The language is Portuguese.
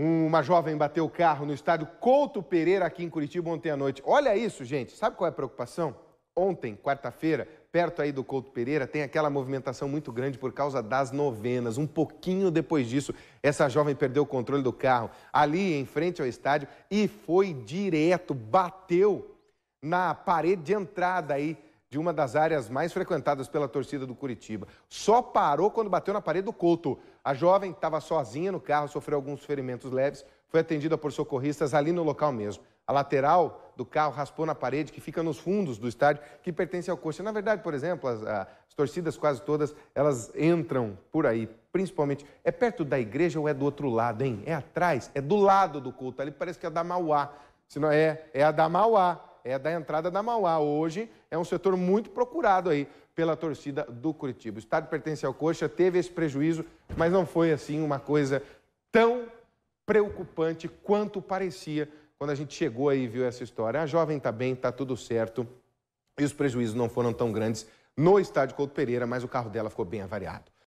Uma jovem bateu o carro no estádio Couto Pereira, aqui em Curitiba, ontem à noite. Olha isso, gente. Sabe qual é a preocupação? Ontem, quarta-feira, perto aí do Couto Pereira, tem aquela movimentação muito grande por causa das novenas. Um pouquinho depois disso, essa jovem perdeu o controle do carro ali em frente ao estádio e foi direto, bateu na parede de entrada aí de uma das áreas mais frequentadas pela torcida do Curitiba. Só parou quando bateu na parede do culto. A jovem estava sozinha no carro, sofreu alguns ferimentos leves, foi atendida por socorristas ali no local mesmo. A lateral do carro raspou na parede que fica nos fundos do estádio, que pertence ao Coxa. Na verdade, por exemplo, as, as torcidas quase todas, elas entram por aí, principalmente. É perto da igreja ou é do outro lado, hein? É atrás? É do lado do culto. Ali parece que é da Mauá. Se não é, é a da Mauá é da entrada da Mauá. Hoje é um setor muito procurado aí pela torcida do Curitiba. O estádio pertence ao Coxa, teve esse prejuízo, mas não foi assim uma coisa tão preocupante quanto parecia quando a gente chegou aí e viu essa história. A jovem está bem, está tudo certo e os prejuízos não foram tão grandes no estádio Couto Pereira, mas o carro dela ficou bem avariado.